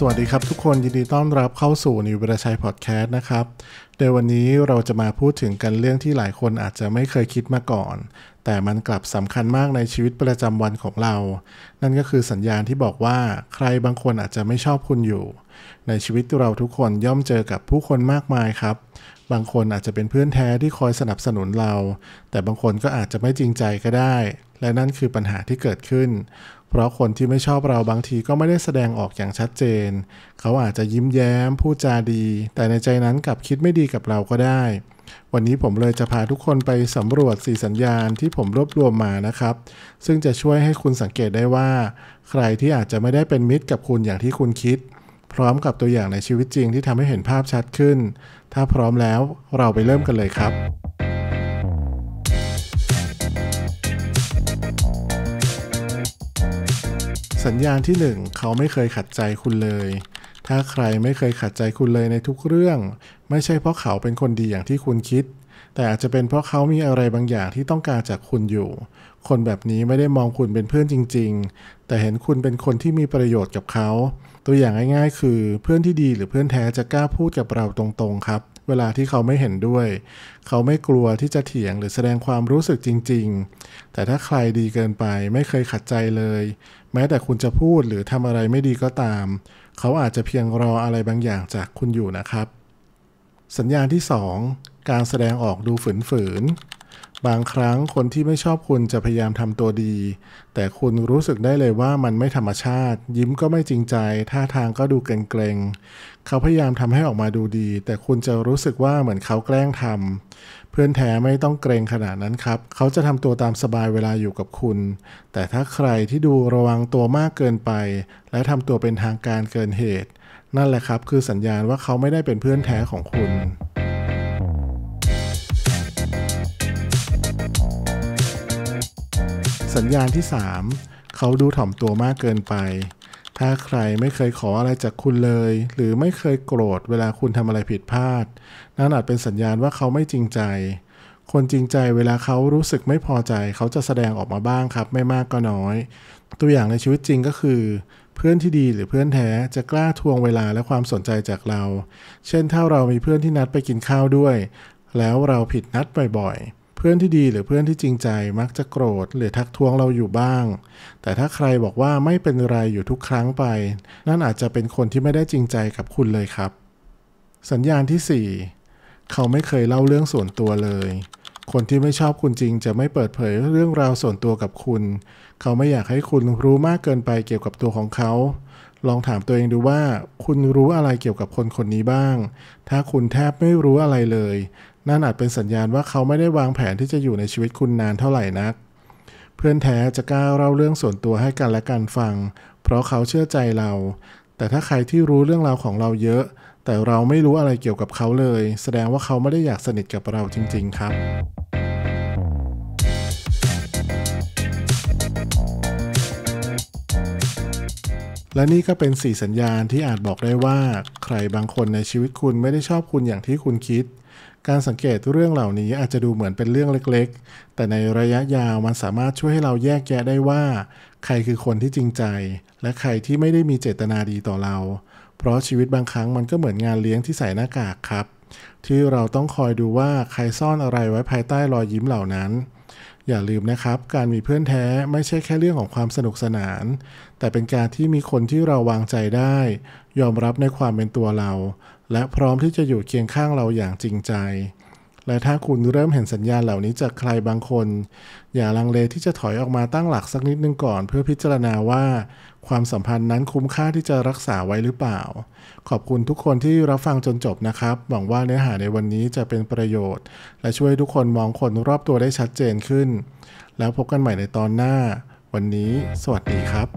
สวัสดีครับทุกคนยินดีต้อนรับเข้าสู่นิวประชัยพอดแคสต์นะครับโดยวันนี้เราจะมาพูดถึงกันเรื่องที่หลายคนอาจจะไม่เคยคิดมาก่อน แต่มันกลับสำคัญมากในชีวิตประจำวันของเรา นั่นก็คือสัญญาณที่บอกว่าใครบางคนอาจจะไม่ชอบคุณอยู่ในชีวิตเราทุกคนย่อมเจอกับผู้คนมากมายครับ บางคนอาจจะเป็นเพื่อนแท้ที่คอยสนับสนุนเรา แต่บางคนก็อาจจะไม่จริงใจก็ได้ และนั่นคือปัญหาที่เกิดขึ้น เพราะคนที่ไม่ชอบเราบางทีก็ไม่ได้แสดงออกอย่างชัดเจน เขาอาจจะยิ้มแย้มพูดจาดี แต่ในใจนั้นกลับคิดไม่ดีกับเราก็ได้ วันนี้ผมเลยจะพาทุกคนไปสำรวจ4สัญญาณที่ผมรวบรวมมานะครับ ซึ่งจะช่วยให้คุณสังเกตได้ว่า ใครที่อาจจะไม่ได้เป็นมิตรกับคุณอย่างที่คุณคิดพร้อมกับตัวอย่างในชีวิตจริงที่ทำให้เห็นภาพชัดขึ้น ถ้าพร้อมแล้วเราไปเริ่มกันเลยครับ สัญญาณที่ 1 เขาไม่เคยขัดใจคุณเลย ถ้าใครไม่เคยขัดใจคุณเลยในทุกเรื่อง ไม่ใช่เพราะเขาเป็นคนดีอย่างที่คุณคิด แต่อาจจะเป็นเพราะเขามีอะไรบางอย่างที่ต้องการจากคุณอยู่ คนแบบนี้ไม่ได้มองคุณเป็นเพื่อนจริง ๆ แต่เห็นคุณเป็นคนที่มีประโยชน์กับเขาตัวอย่างง่ายๆ คือเพื่อนที่ดีหรือเพื่อนแท้จะกล้าพูดกับเราตรงๆ ครับ เวลาที่เขาไม่เห็นด้วย เขาไม่กลัวที่จะเถียงหรือแสดงความรู้สึกจริงๆ แต่ถ้าใครดีเกินไปไม่เคยขัดใจเลย แม้แต่คุณจะพูดหรือทำอะไรไม่ดีก็ตาม เขาอาจจะเพียงรออะไรบางอย่างจากคุณอยู่นะครับ สัญญาณที่ 2 การแสดงออกดูฝืนๆบางครั้งคนที่ไม่ชอบคุณจะพยายามทำตัวดี แต่คุณรู้สึกได้เลยว่ามันไม่ธรรมชาติ ยิ้มก็ไม่จริงใจท่าทางก็ดูเกรงๆเขาพยายามทำให้ออกมาดูดี แต่คุณจะรู้สึกว่าเหมือนเขาแกล้งทำเพื่อนแท้ไม่ต้องเกรงขนาดนั้นครับเขาจะทำตัวตามสบายเวลาอยู่กับคุณ แต่ถ้าใครที่ดูระวังตัวมากเกินไป และทำตัวเป็นทางการเกินเหตุ นั่นแหละครับ คือสัญญาณว่าเขาไม่ได้เป็นเพื่อนแท้ของคุณสัญญาณที่ 3เขาดูถ่อมตัวมากเกินไป ถ้าใครไม่เคยขออะไรจากคุณเลย หรือไม่เคยโกรธเวลาคุณทำอะไรผิดพลาด นั่นอาจเป็นสัญญาณว่าเขาไม่จริงใจ คนจริงใจเวลาเขารู้สึกไม่พอใจเขาจะแสดงออกมาบ้างครับ ไม่มากก็น้อย ตัวอย่างในชีวิตจริงก็คือ เพื่อนที่ดีหรือเพื่อนแท้จะกล้าทวงเวลาและความสนใจจากเรา เช่นถ้าเรามีเพื่อนที่นัดไปกินข้าวด้วย แล้วเราผิดนัดบ่อยๆเพื่อนที่ดีหรือเพื่อนที่จริงใจ มักจะโกรธ หรือทักท้วงเราอยู่บ้าง แต่ถ้าใครบอกว่าไม่เป็นไรอยู่ทุกครั้งไป นั่นอาจจะเป็นคนที่ไม่ได้จริงใจกับคุณเลยครับ สัญญาณที่ 4 เขาไม่เคยเล่าเรื่องส่วนตัวเลย คนที่ไม่ชอบคุณจริง จะไม่เปิดเผยเรื่องราวส่วนตัวกับคุณ เขาไม่อยากให้คุณรู้มากเกินไปเกี่ยวกับตัวของเขา ลองถามตัวเองดูว่า คุณรู้อะไรเกี่ยวกับคนคนนี้บ้าง ถ้าคุณแทบไม่รู้อะไรเลยนั่นอาจเป็นสัญญาณว่าเขาไม่ได้วางแผนที่จะอยู่ในชีวิตคุณนานเท่าไหร่นัก เพื่อนแท้จะกล้าเล่าเรื่องส่วนตัวให้กันและกันฟัง เพราะเขาเชื่อใจเรา แต่ถ้าใครที่รู้เรื่องราวของเราเยอะ แต่เราไม่รู้อะไรเกี่ยวกับเขาเลย แสดงว่าเขาไม่ได้อยากสนิทกับเราจริง ๆครับ และนี่ก็เป็น 4 สัญญาณที่อาจบอกได้ว่าใครบางคนในชีวิตคุณไม่ได้ชอบคุณอย่างที่คุณคิดการสังเกตเรื่องเหล่านี้อาจจะดูเหมือนเป็นเรื่องเล็กๆ แต่ในระยะยาวมันสามารถช่วยให้เราแยกแยะได้ว่าใครคือคนที่จริงใจและใครที่ไม่ได้มีเจตนาดีต่อเรา เพราะชีวิตบางครั้งมันก็เหมือนงานเลี้ยงที่ใส่หน้ากากครับที่เราต้องคอยดูว่าใครซ่อนอะไรไว้ภายใต้รอยยิ้มเหล่านั้นอย่าลืมนะครับ การมีเพื่อนแท้ไม่ใช่แค่เรื่องของความสนุกสนาน แต่เป็นการที่มีคนที่เราวางใจได้ ยอมรับในความเป็นตัวเรา และพร้อมที่จะอยู่เคียงข้างเราอย่างจริงใจและถ้าคุณเริ่มเห็นสัญญาณเหล่านี้จากใครบางคน อย่าลังเลที่จะถอยออกมาตั้งหลักสักนิดนึงก่อน เพื่อพิจารณาว่าความสัมพันธ์นั้นคุ้มค่าที่จะรักษาไว้หรือเปล่า ขอบคุณทุกคนที่รับฟังจนจบนะครับ หวังว่าเนื้อหาในวันนี้จะเป็นประโยชน์ และช่วยทุกคนมองคนรอบตัวได้ชัดเจนขึ้น แล้วพบกันใหม่ในตอนหน้า วันนี้ สวัสดีครับ